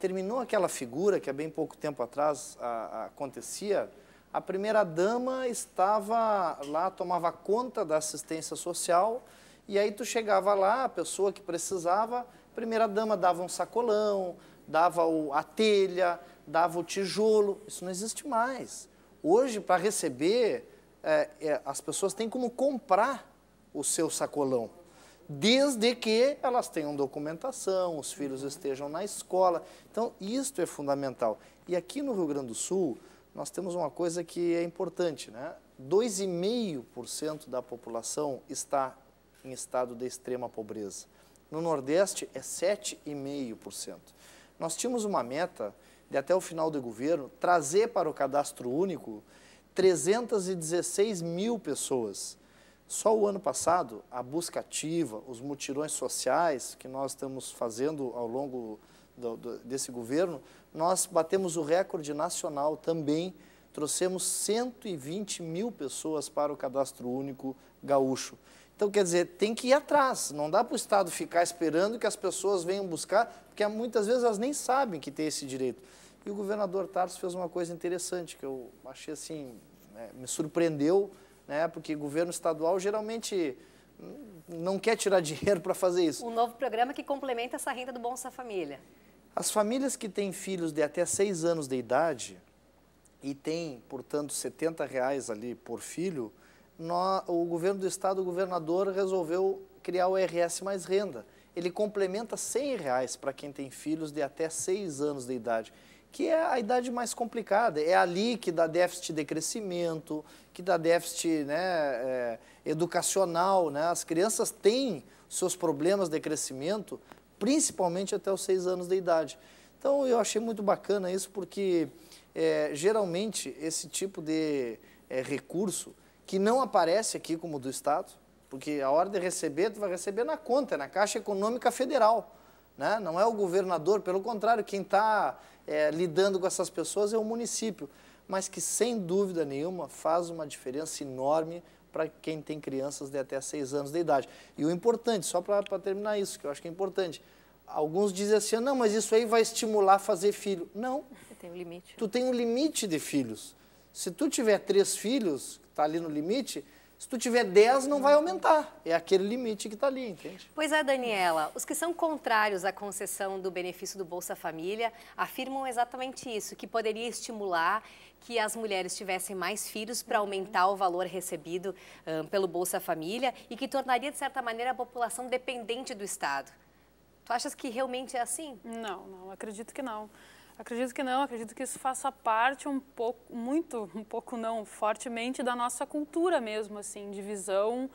terminou aquela figura que há bem pouco tempo atrás a, a, acontecia, a primeira-dama estava lá, tomava conta da assistência social, e aí tu chegava lá, a pessoa que precisava, a primeira-dama dava um sacolão, dava o, a telha, dava o tijolo, isso não existe mais. Hoje, para receber, é, é, as pessoas têm como comprar o seu sacolão desde que elas tenham documentação, os filhos estejam na escola. Então, isto é fundamental. E aqui no Rio Grande do Sul, nós temos uma coisa que é importante, né? 2,5% da população está em estado de extrema pobreza. No Nordeste, é 7,5%. Nós tínhamos uma meta de, até o final do governo, trazer para o cadastro único 316 mil pessoas. Só o ano passado, a busca ativa, os mutirões sociais que nós estamos fazendo ao longo do, do, desse governo, nós batemos o recorde nacional também. Trouxemos 120 mil pessoas para o cadastro único gaúcho. Então, quer dizer, tem que ir atrás. Não dá para o Estado ficar esperando que as pessoas venham buscar, porque muitas vezes elas nem sabem que tem esse direito. E o governador Tarso fez uma coisa interessante que eu achei assim, né, me surpreendeu né? porque governo estadual geralmente não quer tirar dinheiro para fazer isso. Um novo programa que complementa essa renda do Bolsa Família. As famílias que têm filhos de até seis anos de idade e têm, portanto, 70 reais ali por filho, nós, o governo do estado, o governador, resolveu criar o RS Mais Renda. Ele complementa 100 reais para quem tem filhos de até seis anos de idade que é a idade mais complicada. É ali que dá déficit de crescimento, que dá déficit né, é, educacional. Né? As crianças têm seus problemas de crescimento, principalmente até os seis anos de idade. Então, eu achei muito bacana isso, porque é, geralmente esse tipo de é, recurso, que não aparece aqui como do Estado, porque a hora de receber, tu vai receber na conta, é na Caixa Econômica Federal né? não é o governador, pelo contrário, quem está é, lidando com essas pessoas é o município, mas que sem dúvida nenhuma faz uma diferença enorme para quem tem crianças de até 6 anos de idade. E o importante, só para terminar isso, que eu acho que é importante, alguns dizem assim, não, mas isso aí vai estimular a fazer filho. Não. Você tem um limite. Tu tem um limite de filhos. Se tu tiver três filhos, está ali no limite, se tu tiver 10, não vai aumentar. É aquele limite que está ali, entende? Pois é, Daniela. Os que são contrários à concessão do benefício do Bolsa Família afirmam exatamente isso, que poderia estimular que as mulheres tivessem mais filhos para aumentar o valor recebido um, pelo Bolsa Família e que tornaria, de certa maneira, a população dependente do Estado. Tu achas que realmente é assim? Não, não, acredito que não. Acredito que não, acredito que isso faça parte um pouco, muito, um pouco não, fortemente da nossa cultura mesmo, assim, de visão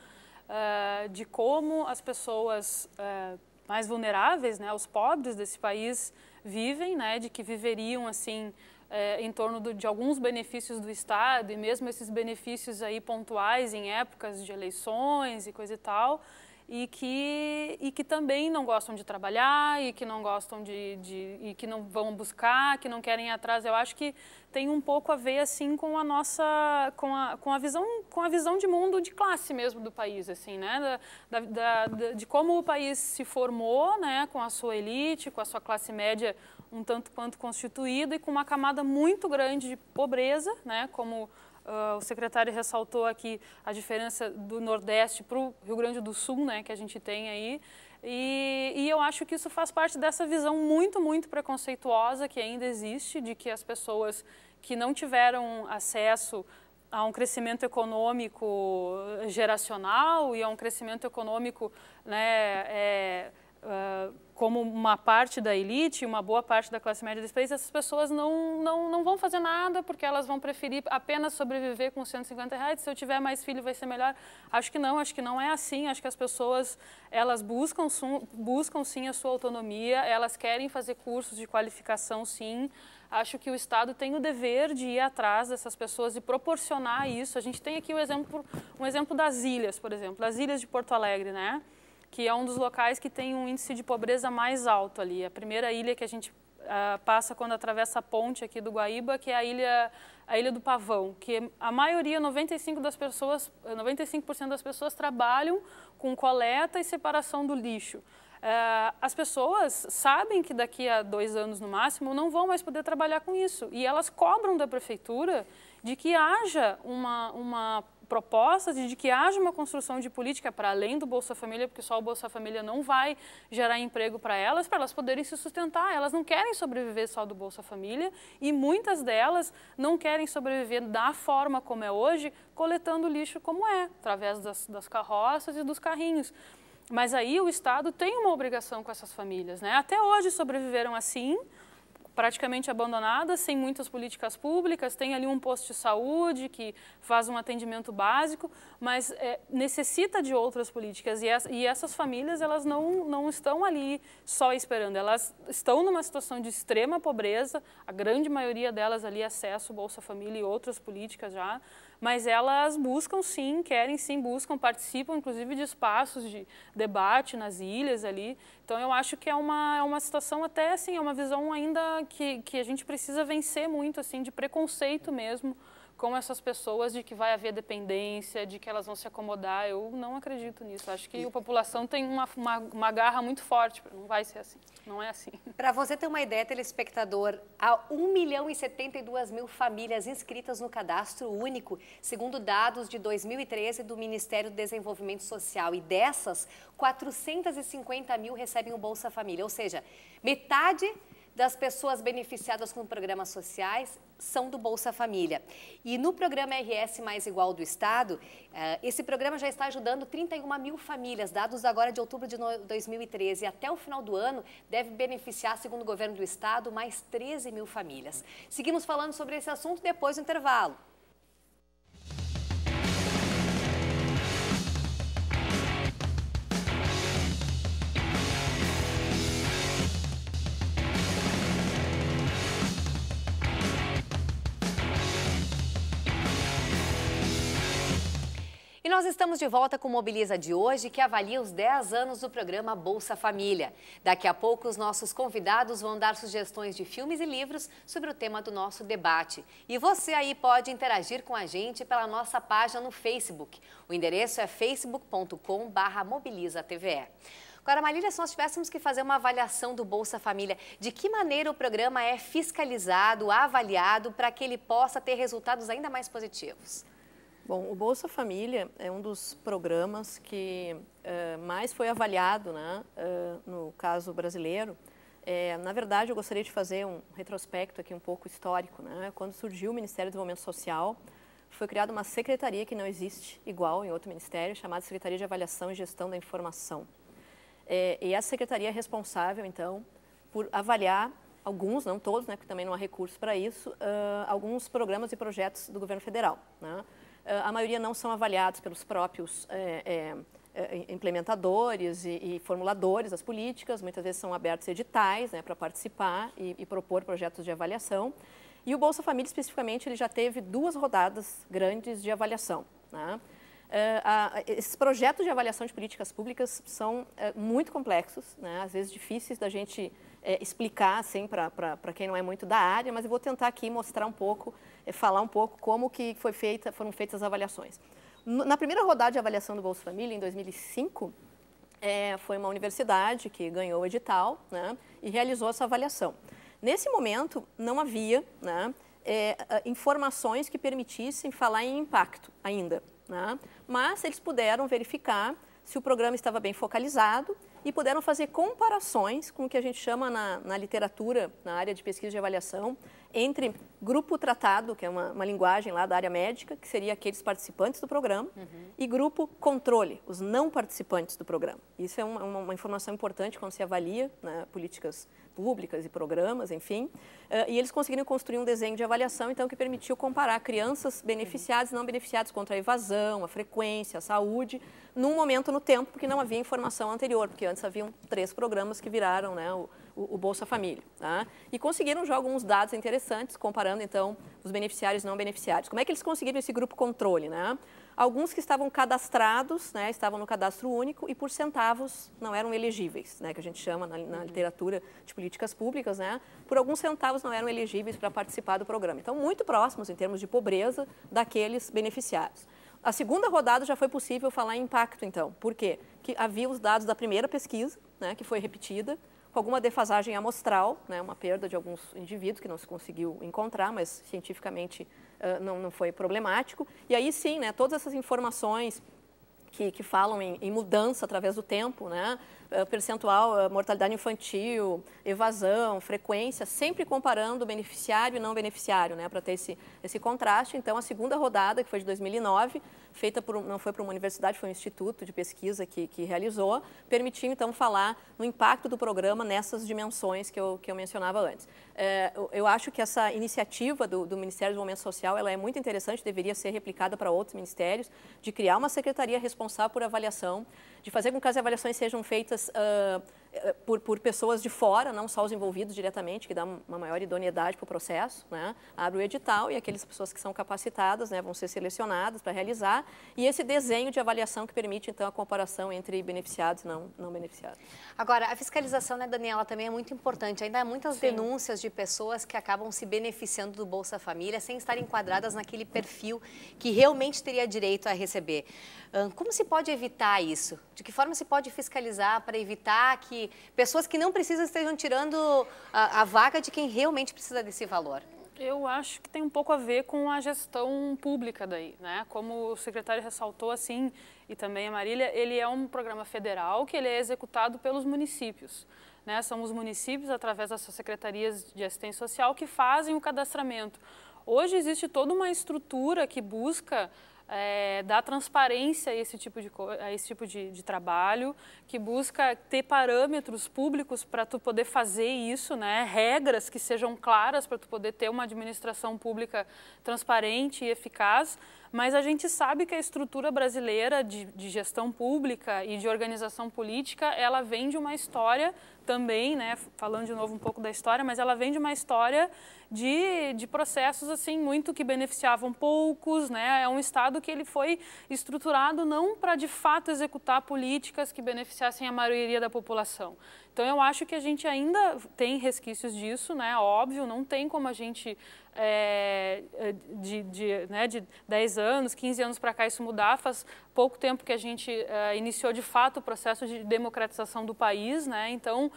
uh, de como as pessoas uh, mais vulneráveis, né, os pobres desse país vivem, né, de que viveriam assim uh, em torno do, de alguns benefícios do Estado e mesmo esses benefícios aí pontuais em épocas de eleições e coisa e tal e que, e que também não gostam de trabalhar e que não gostam de, de e que não vão buscar, que não querem ir atrás. Eu acho que tem um pouco a ver assim com a nossa com a, com a visão com a visão de mundo de classe mesmo do país assim né da, da, da, de como o país se formou né com a sua elite com a sua classe média um tanto quanto constituída e com uma camada muito grande de pobreza né como Uh, o secretário ressaltou aqui a diferença do Nordeste para o Rio Grande do Sul, né, que a gente tem aí. E, e, eu acho que isso faz parte dessa visão muito, muito preconceituosa que ainda existe, de que as pessoas que não tiveram acesso a um crescimento econômico geracional e a um crescimento econômico né, é, como uma parte da elite, uma boa parte da classe média desse país, essas pessoas não, não, não vão fazer nada porque elas vão preferir apenas sobreviver com 150 reais. Se eu tiver mais filho vai ser melhor. Acho que não, acho que não é assim. Acho que as pessoas elas buscam, buscam sim a sua autonomia, elas querem fazer cursos de qualificação sim acho que o Estado tem o dever de ir atrás dessas pessoas e proporcionar isso. A gente tem aqui um exemplo, um exemplo das ilhas, por exemplo, das ilhas de Porto Alegre, né? que é um dos locais que tem um índice de pobreza mais alto ali. A primeira ilha que a gente uh, passa quando atravessa a ponte aqui do Guaíba, que é a ilha, a ilha do Pavão, que a maioria, 95% das pessoas, 95% das pessoas trabalham com coleta e separação do lixo. Ah, as pessoas sabem que daqui a dois anos no máximo não vão mais poder trabalhar com isso e elas cobram da prefeitura de que haja uma, uma propostas de que haja uma construção de política para além do Bolsa Família, porque só o Bolsa Família não vai gerar emprego para elas, para elas poderem se sustentar. Elas não querem sobreviver só do Bolsa Família e muitas delas não querem sobreviver da forma como é hoje, coletando lixo como é, através das, das carroças e dos carrinhos. Mas aí o Estado tem uma obrigação com essas famílias. Né? Até hoje sobreviveram assim, praticamente abandonadas, sem muitas políticas públicas, tem ali um posto de saúde que faz um atendimento básico, mas é, necessita de outras políticas e, e, essas famílias elas não, não estão ali só esperando, elas estão numa situação de extrema pobreza, a grande maioria delas ali acesso Bolsa Família e outras políticas já, mas elas buscam sim, querem sim, buscam, participam inclusive de espaços de debate nas ilhas ali, então eu acho que é uma, é uma situação até assim, é uma visão ainda que, que a gente precisa vencer muito assim de preconceito mesmo com essas pessoas de que vai haver dependência, de que elas vão se acomodar. Eu não acredito nisso. Acho que a população tem uma, uma, uma garra muito forte. Não vai ser assim. Não é assim. Para você ter uma ideia, telespectador, há 1 milhão e 72 mil famílias inscritas no cadastro único, segundo dados de 2013 do Ministério do Desenvolvimento Social. E dessas, 450 mil recebem recebem o Bolsa Família. Ou seja, metade das pessoas beneficiadas com programas sociais são do Bolsa Família. E no programa RS Mais Igual do Estado, eh, esse programa já está ajudando 31 mil famílias, dados agora de outubro de 2013. Até o final do ano, deve beneficiar, segundo o governo do Estado, mais 13 mil famílias. Seguimos falando sobre esse assunto depois do intervalo. E nós estamos de volta com o Mobiliza de hoje, que avalia os 10 anos do programa Bolsa Família. Daqui a pouco, os nossos convidados vão dar sugestões de filmes e livros sobre o tema do nosso debate. E você aí pode interagir com a gente pela nossa página no Facebook. O endereço é facebook.com.br mobilizaTVE. Agora, Marília, se nós tivéssemos que fazer uma avaliação do Bolsa Família, de que maneira o programa é fiscalizado, avaliado, para que ele possa ter resultados ainda mais positivos? Bom, o Bolsa Família é um dos programas que uh, mais foi avaliado né, uh, no caso brasileiro. É, na verdade, eu gostaria de fazer um retrospecto aqui um pouco histórico. Né? Quando surgiu o Ministério do Desenvolvimento Social, foi criada uma secretaria que não existe igual em outro ministério, chamada Secretaria de Avaliação e Gestão da Informação. É, e essa secretaria é responsável, então, por avaliar alguns, não todos, né, porque também não há recurso para isso, uh, alguns programas e projetos do governo federal. Né? Ah, a maioria não são avaliados pelos próprios é, é, implementadores e, e, formuladores das políticas, muitas vezes são abertos editais né, para participar e, e propor projetos de avaliação. E o Bolsa Família, especificamente, ele já teve duas rodadas grandes de avaliação. Né? Uh, uh, esses projetos de avaliação de políticas públicas são uh, muito complexos, né? às vezes difíceis da gente eh, explicar assim, para quem não é muito da área, mas eu vou tentar aqui mostrar um pouco, falar um pouco como que foi feita, foram feitas as avaliações. No, na primeira rodada de avaliação do Bolsa Família, em 2005, foi uma universidade que ganhou o edital né? e realizou essa avaliação. Nesse momento, não havia né? é, informações que permitissem falar em impacto ainda. Né? Mas eles puderam verificar se o programa estava bem focalizado e puderam fazer comparações com o que a gente chama na, na literatura, na área de pesquisa e avaliação, entre grupo tratado, que é uma, uma, linguagem lá da área médica, que seria aqueles participantes do programa, uhum. e grupo controle, os não participantes do programa. Isso é uma, uma informação importante quando se avalia né, políticas públicas e programas, enfim. Uh, e eles conseguiram construir um desenho de avaliação, então, que permitiu comparar crianças beneficiadas e não beneficiadas contra a evasão, a frequência, a saúde, num momento no tempo, que não havia informação anterior, porque antes haviam três programas que viraram, né? O, o, Bolsa Família. Tá? E conseguiram já alguns dados interessantes, comparando então os beneficiários e não beneficiários. Como é que eles conseguiram esse grupo controle? Né? Alguns que estavam cadastrados, né, estavam no cadastro único e por centavos não eram elegíveis, né, que a gente chama na, na literatura de políticas públicas, né, por alguns centavos não eram elegíveis para participar do programa. Então, muito próximos em termos de pobreza daqueles beneficiários. A segunda rodada já foi possível falar em impacto, então. Por quê? Porque havia os dados da primeira pesquisa, né, que foi repetida, com alguma defasagem amostral, né, uma perda de alguns indivíduos que não se conseguiu encontrar, mas cientificamente uh, não, não foi problemático. E aí sim, né, todas essas informações que, que falam em, em mudança através do tempo, né, eh, percentual, eh, mortalidade infantil, evasão, frequência, sempre comparando beneficiário e não beneficiário, né, para ter esse, esse contraste. Então, a segunda rodada, que foi de 2009, feita por, não foi para uma universidade, foi um instituto de pesquisa que, que realizou, permitiu, então, falar no impacto do programa nessas dimensões que eu, que eu mencionava antes. É, eu, eu, acho que essa iniciativa do, do Ministério do Desenvolvimento Social, ela é muito interessante, deveria ser replicada para outros ministérios, de criar uma secretaria responsável por avaliação de fazer com que as avaliações sejam feitas uh, por, por, pessoas de fora, não só os envolvidos diretamente, que dá uma maior idoneidade para o processo, né? abre o edital e aquelas pessoas que são capacitadas né, vão ser selecionadas para realizar, e esse desenho de avaliação que permite, então, a comparação entre beneficiados e não, não beneficiados. Agora, a fiscalização, né, Daniela, também é muito importante. Ainda há muitas Sim. denúncias de pessoas que acabam se beneficiando do Bolsa Família sem estar enquadradas naquele perfil que realmente teria direito a receber. Como se pode evitar isso? De que forma se pode fiscalizar para evitar que pessoas que não precisam estejam tirando a, a vaga de quem realmente precisa desse valor? Eu acho que tem um pouco a ver com a gestão pública daí, né? Como o secretário ressaltou, assim, e também a Marília, ele é um programa federal que ele é executado pelos municípios. Né? São os municípios, através das suas secretarias de assistência social, que fazem o cadastramento. Hoje existe toda uma estrutura que busca é, dar transparência a esse tipo de, a esse tipo de, de trabalho, que busca ter parâmetros públicos para tu poder fazer isso, né? regras que sejam claras para tu poder ter uma administração pública transparente e eficaz, mas a gente sabe que a estrutura brasileira de, de gestão pública e de organização política, ela vem de uma história também, né? falando de novo um pouco da história, mas ela vem de uma história de, de processos assim muito que beneficiavam poucos, né? É um estado que ele foi estruturado não para de fato executar políticas que beneficiassem a maioria da população. Então eu acho que a gente ainda tem resquícios disso, né? Óbvio, não tem como a gente é, de, de, né, de 10 anos, 15 anos para cá isso mudar. Faz pouco tempo que a gente é, iniciou de fato o processo de democratização do país, né? Então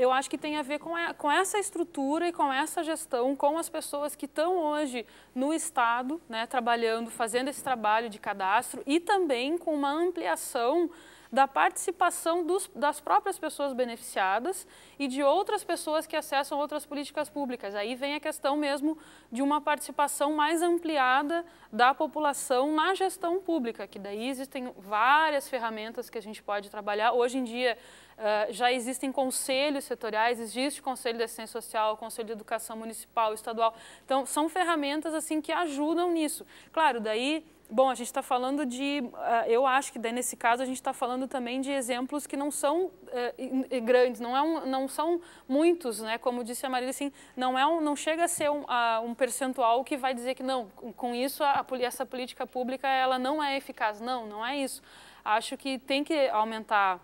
eu acho que tem a ver com, a, é, com essa estrutura e com essa gestão, com as pessoas que estão hoje no Estado, né, trabalhando, fazendo esse trabalho de cadastro e também com uma ampliação da participação dos, das próprias pessoas beneficiadas e de outras pessoas que acessam outras políticas públicas. Aí vem a questão mesmo de uma participação mais ampliada da população na gestão pública, que daí existem várias ferramentas que a gente pode trabalhar. Hoje em dia, ah, já existem conselhos setoriais, existe o Conselho de Assistência Social, o Conselho de Educação Municipal, Estadual. Então, são ferramentas assim que ajudam nisso. Claro, daí, bom, a gente está falando de, uh, eu acho que daí nesse caso a gente está falando também de exemplos que não são uh, grandes, não, é um, não são muitos, né? Como disse a Marília, assim, não, é um, não chega a ser um, ah, um percentual que vai dizer que não, com isso a, essa política pública ela não é eficaz. Não, não é isso. Acho que tem que aumentar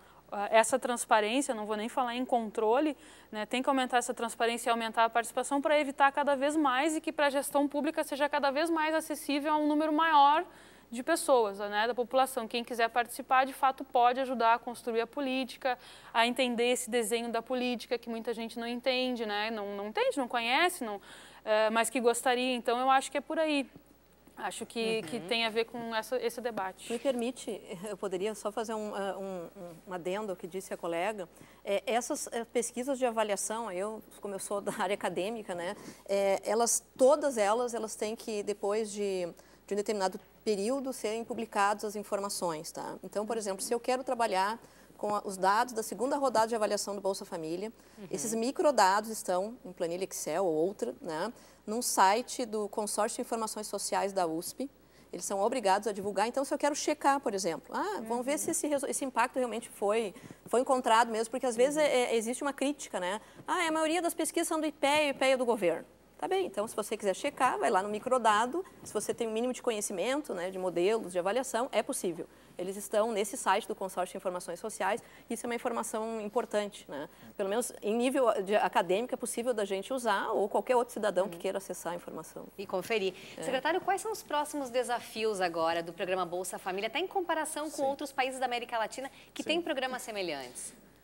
essa transparência, não vou nem falar em controle, né, tem que aumentar essa transparência e aumentar a participação para evitar cada vez mais e que para a gestão pública seja cada vez mais acessível a um número maior de pessoas, né, da população. Quem quiser participar, de fato, pode ajudar a construir a política, a entender esse desenho da política que muita gente não entende, né, não, não entende, não conhece, não, é, mas que gostaria. Então, eu acho que é por aí. Acho que, uhum. que tem a ver com essa, esse debate. Me permite, eu poderia só fazer um, ah, um, um adendo ao que disse a colega. É, essas eh, pesquisas de avaliação, eu, como eu sou da área acadêmica, né, é, elas, todas elas, elas têm que, depois de, de um determinado período, serem publicadas as informações. Tá? Então, por exemplo, se eu quero trabalhar com a, os dados da segunda rodada de avaliação do Bolsa Família. Uhum. Esses microdados estão em planilha Excel ou outra, né, num site do Consórcio de Informações Sociais da USP. Eles são obrigados a divulgar. Então, se eu quero checar, por exemplo, ah, vamos uhum. ver se uhum. esse, esse, impacto realmente foi, foi encontrado mesmo, porque às vezes uhum. é, é, existe uma crítica, né? Ah, é a maioria das pesquisas são do IPEA e IPEA do governo. Tá bem, então se você quiser checar, vai lá no microdado. Se você tem o um mínimo de conhecimento, né, de modelos, de avaliação, é possível. Eles estão nesse site do Consórcio de Informações Sociais. Isso é uma informação importante, né? Pelo menos em nível eh, acadêmico é possível da gente usar ou qualquer outro cidadão uhum. que queira acessar a informação. E conferir. É. Secretário, quais são os próximos desafios agora do programa Bolsa Família, até em comparação com Sim. outros países da América Latina que Sim. têm programas semelhantes?